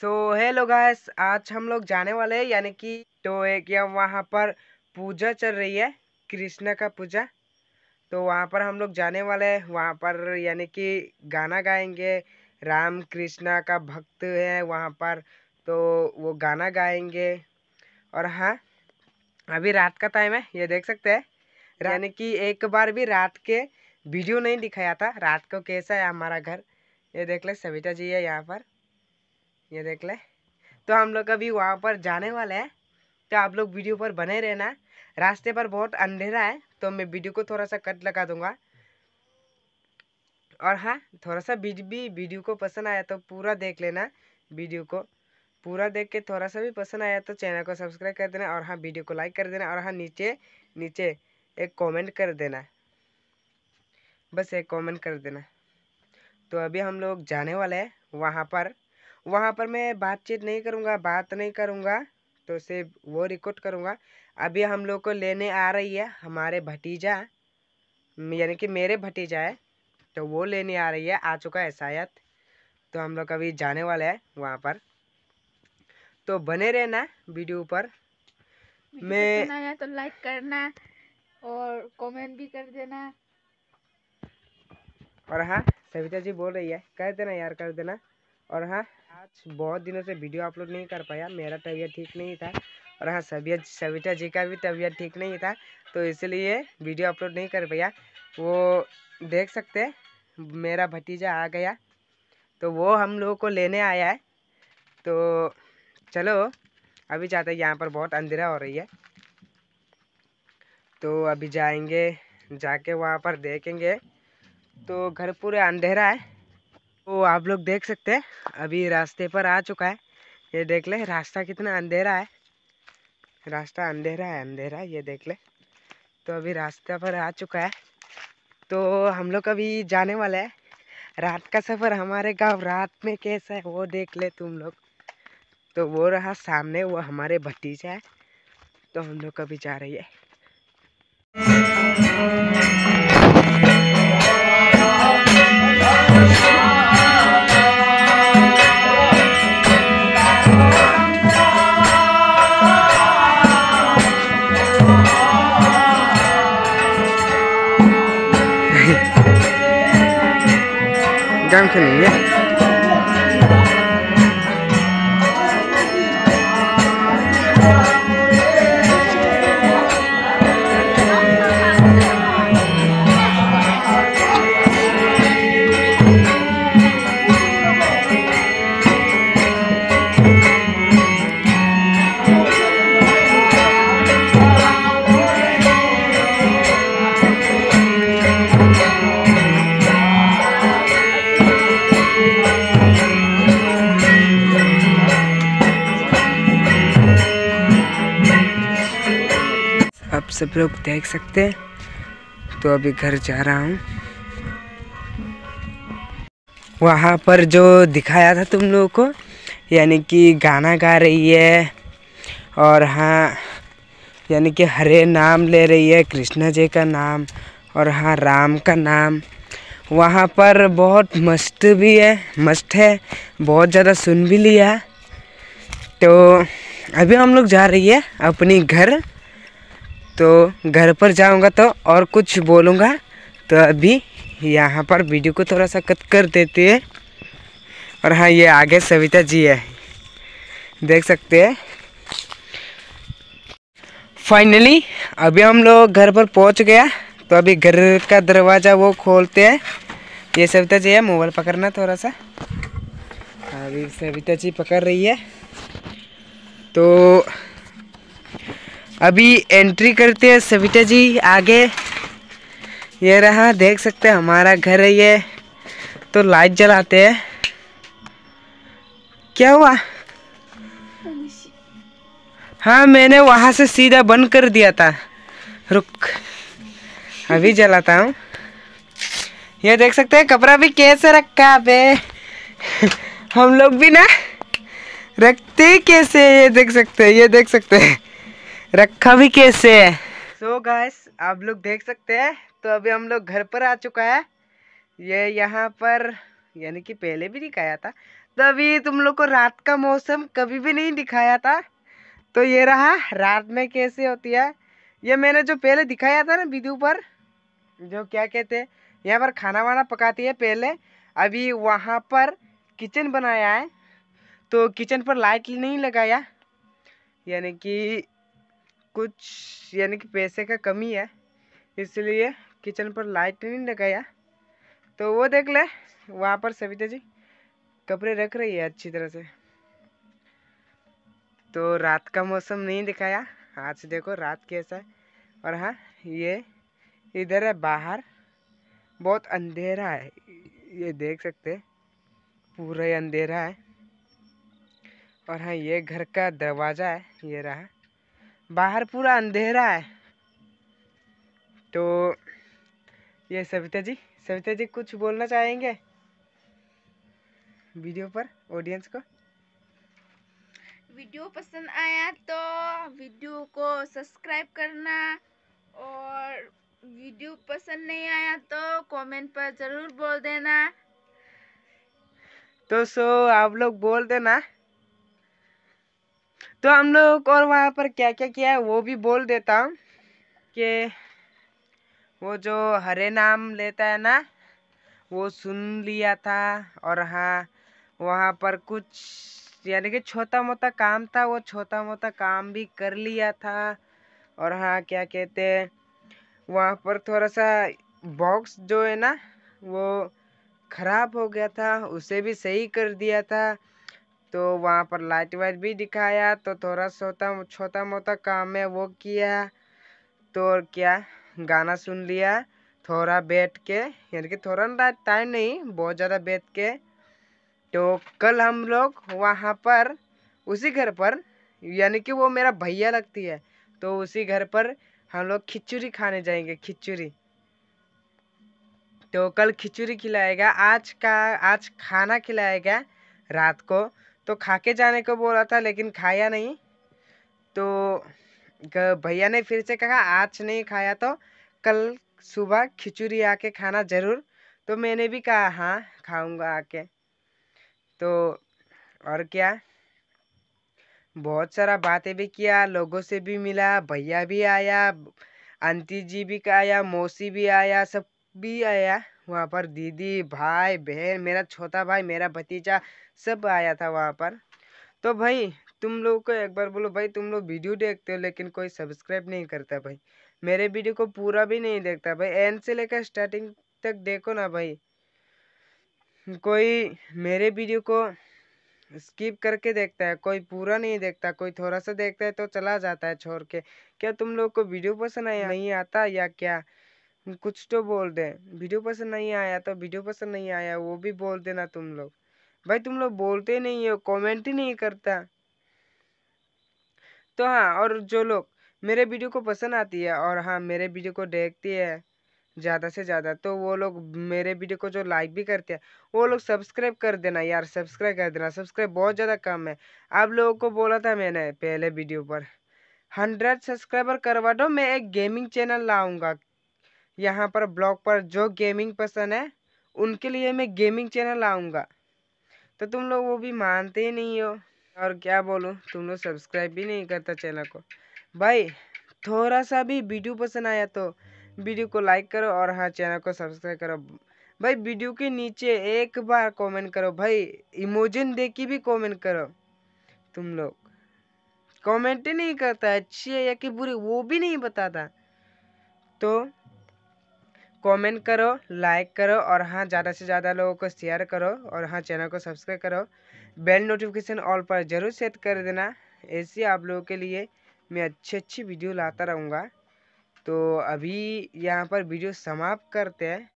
So hello guys आज हम लोग जाने वाले हैं यानी कि तो एक या वहाँ पर पूजा चल रही है कृष्णा का पूजा तो वहाँ पर हम लोग जाने वाले हैं वहाँ पर यानी कि गाना गाएंगे राम कृष्णा का भक्त है वहाँ पर तो वो गाना गाएंगे और हाँ अभी रात का टाइम है ये देख सकते हैं यानी कि एक बार भी रात के वीडियो नहीं दिखाया था रात को कैसा है हमारा घर ये देख ले सविता जी है यहाँ पर ये देख ले तो हम लोग अभी वहाँ पर जाने वाले हैं तो आप लोग वीडियो पर बने रहना रास्ते पर बहुत अंधेरा है तो मैं वीडियो को थोड़ा सा कट लगा दूंगा और हाँ थोड़ा सा भी वीडियो को पसंद आया तो पूरा देख लेना वीडियो को पूरा देख के थोड़ा सा भी पसंद आया तो चैनल को सब्सक्राइब कर देना और हाँ वीडियो को लाइक कर देना और हाँ नीचे नीचे एक कमेंट कर देना बस एक कमेंट कर देना तो अभी हम लोग जाने वाले हैं वहाँ पर वहाँ पर मैं बातचीत नहीं करूँगा बात नहीं करूँगा तो सिर्फ वो रिकॉर्ड करूँगा अभी हम लोग को लेने आ रही है हमारे भतीजा यानी कि मेरे भतीजा है तो वो लेने आ रही है आ चुका है शायद तो हम लोग अभी जाने वाले हैं वहाँ पर तो बने रहना वीडियो पर मैं है तो लाइक करना और कमेंट भी कर देना और हाँ सविता जी बोल रही है कर देना यार कर देना और हाँ आज बहुत दिनों से वीडियो अपलोड नहीं कर पाया मेरा तबीयत ठीक नहीं था और हाँ सबियत सविता जी का भी तबीयत ठीक नहीं था तो इसलिए वीडियो अपलोड नहीं कर पाया वो देख सकते मेरा भतीजा आ गया तो वो हम लोगों को लेने आया है तो चलो अभी जाते हैं यहाँ पर बहुत अंधेरा हो रही है तो अभी जाएंगे जाके वहाँ पर देखेंगे तो घर पूरे अंधेरा है तो आप लोग देख सकते हैं अभी रास्ते पर आ चुका है ये देख ले रास्ता कितना अंधेरा है रास्ता अंधेरा है अंधेरा ये देख ले तो अभी रास्ता पर आ चुका है तो हम लोग अभी जाने वाले हैं रात का सफ़र हमारे गांव रात में कैसा है वो देख ले तुम लोग तो वो रहा सामने वो हमारे भतीजा है तो हम लोग अभी जा रही है găng cho mình nhé Thank you. सब लोग देख सकते हैं तो अभी घर जा रहा हूँ वहाँ पर जो दिखाया था तुम लोगों को यानी कि गाना गा रही है और हाँ यानी कि हरे नाम ले रही है कृष्णा जी का नाम और हाँ राम का नाम वहाँ पर बहुत मस्त भी है मस्त है बहुत ज़्यादा सुन भी लिया तो अभी हम लोग जा रही है अपनी घर तो घर पर जाऊंगा तो और कुछ बोलूँगा तो अभी यहाँ पर वीडियो को थोड़ा सा कट कर देते हैं और हाँ ये आगे सविता जी है देख सकते हैं फाइनली अभी हम लोग घर पर पहुँच गया तो अभी घर का दरवाज़ा वो खोलते हैं ये सविता जी है मोबाइल पकड़ना थोड़ा सा अभी सविता जी पकड़ रही है तो अभी एंट्री करते हैं सविता जी आगे ये रहा देख सकते हैं हमारा घर है ये तो लाइट जलाते हैं क्या हुआ हाँ मैंने वहाँ से सीधा बंद कर दिया था रुक अभी जलाता हूँ ये देख सकते हैं कपड़ा भी कैसे रखा बे हम लोग भी ना रखते कैसे ये देख सकते हैं ये देख सकते हैं रखा भी कैसे है सो so गाइस आप लोग देख सकते हैं तो अभी हम लोग घर पर आ चुका है ये यहाँ पर यानी कि पहले भी दिखाया था तो अभी तुम लोग को रात का मौसम कभी भी नहीं दिखाया था तो ये रहा रात में कैसे होती है ये मैंने जो पहले दिखाया था ना वीडियो पर जो क्या कहते हैं यहाँ पर खाना वाना पकाती है पहले अभी वहाँ पर किचन बनाया है तो किचन पर लाइट नहीं लगाया यानी कि कुछ यानी कि पैसे का कमी है इसलिए किचन पर लाइट नहीं लगाया तो वो देख ले वहाँ पर सविता जी कपड़े रख रही है अच्छी तरह से तो रात का मौसम नहीं दिखाया आज देखो रात कैसा है और हाँ ये इधर है बाहर बहुत अंधेरा है ये देख सकते पूरा अंधेरा है और हाँ ये घर का दरवाज़ा है ये रहा बाहर पूरा अंधेरा है तो ये सविता जी सविता जी कुछ बोलना चाहेंगे वीडियो पर ऑडियंस को वीडियो पसंद आया तो वीडियो को सब्सक्राइब करना और वीडियो पसंद नहीं आया तो कमेंट पर ज़रूर बोल देना तो सो आप लोग बोल देना तो हम लोग और वहाँ पर क्या क्या किया है वो भी बोल देता हूँ कि वो जो हरे नाम लेता है ना वो सुन लिया था और हाँ वहाँ पर कुछ यानी कि छोटा मोटा काम था वो छोटा मोटा काम भी कर लिया था और हाँ क्या कहते हैं वहाँ पर थोड़ा सा बॉक्स जो है ना वो ख़राब हो गया था उसे भी सही कर दिया था तो वहाँ पर लाइट वाइट भी दिखाया तो थोड़ा सोता छोटा मोटा काम है वो किया तो क्या गाना सुन लिया थोड़ा बैठ के यानी कि थोड़ा टाइम नहीं बहुत ज़्यादा बैठ के तो कल हम लोग वहाँ पर उसी घर पर यानी कि वो मेरा भैया लगती है तो उसी घर पर हम लोग खिचड़ी खाने जाएंगे खिचड़ी तो कल खिचड़ी खिलाएगा आज का आज खाना खिलाएगा रात को तो खा के जाने को बोला था लेकिन खाया नहीं तो भैया ने फिर से कहा आज नहीं खाया तो कल सुबह खिचड़ी आके खाना ज़रूर तो मैंने भी कहा हाँ खाऊंगा आके तो और क्या बहुत सारा बातें भी किया लोगों से भी मिला भैया भी आया आंटी जी भी आया मौसी भी आया सब भी आया वहाँ पर दीदी भाई बहन मेरा छोटा भाई मेरा भतीजा सब आया था वहाँ पर तो भाई तुम लोग को एक बार बोलो भाई तुम लोग वीडियो देखते हो लेकिन कोई सब्सक्राइब नहीं करता भाई मेरे वीडियो को पूरा भी नहीं देखता भाई एंड से लेकर स्टार्टिंग तक देखो ना भाई कोई मेरे वीडियो को स्किप करके देखता है कोई पूरा नहीं देखता कोई थोड़ा सा देखता है तो चला जाता है छोड़ के क्या तुम लोग को वीडियो पसंद आया नहीं आता या क्या कुछ तो बोल दें वीडियो पसंद नहीं आया तो वीडियो पसंद नहीं आया वो भी बोल देना तुम लोग भाई तुम लोग बोलते नहीं हो कमेंट ही नहीं करता तो हाँ और जो लोग मेरे वीडियो को पसंद आती है और हाँ मेरे वीडियो को देखती है ज़्यादा से ज़्यादा तो वो लोग मेरे वीडियो को जो लाइक भी करते हैं वो लोग सब्सक्राइब कर देना यार सब्सक्राइब कर देना सब्सक्राइब बहुत ज़्यादा कम है आप लोगों को बोला था मैंने पहले वीडियो पर हंड्रेड सब्सक्राइबर करवा दो मैं एक गेमिंग चैनल लाऊंगा यहाँ पर ब्लॉग पर जो गेमिंग पसंद है उनके लिए मैं गेमिंग चैनल लाऊंगा तो तुम लोग वो भी मानते ही नहीं हो और क्या बोलूँ तुम लोग सब्सक्राइब भी नहीं करता चैनल को भाई थोड़ा सा भी वीडियो पसंद आया तो वीडियो को लाइक करो और हाँ चैनल को सब्सक्राइब करो भाई वीडियो के नीचे एक बार कमेंट करो भाई इमोजन दे के भी कमेंट करो तुम लोग कमेंट ही नहीं करता अच्छी है या कि बुरी वो भी नहीं बताता तो कमेंट करो लाइक करो और हाँ ज़्यादा से ज़्यादा लोगों को शेयर करो और हाँ चैनल को सब्सक्राइब करो बेल नोटिफिकेशन ऑल पर ज़रूर सेट कर देना ऐसे आप लोगों के लिए मैं अच्छी अच्छी वीडियो लाता रहूँगा तो अभी यहाँ पर वीडियो समाप्त करते हैं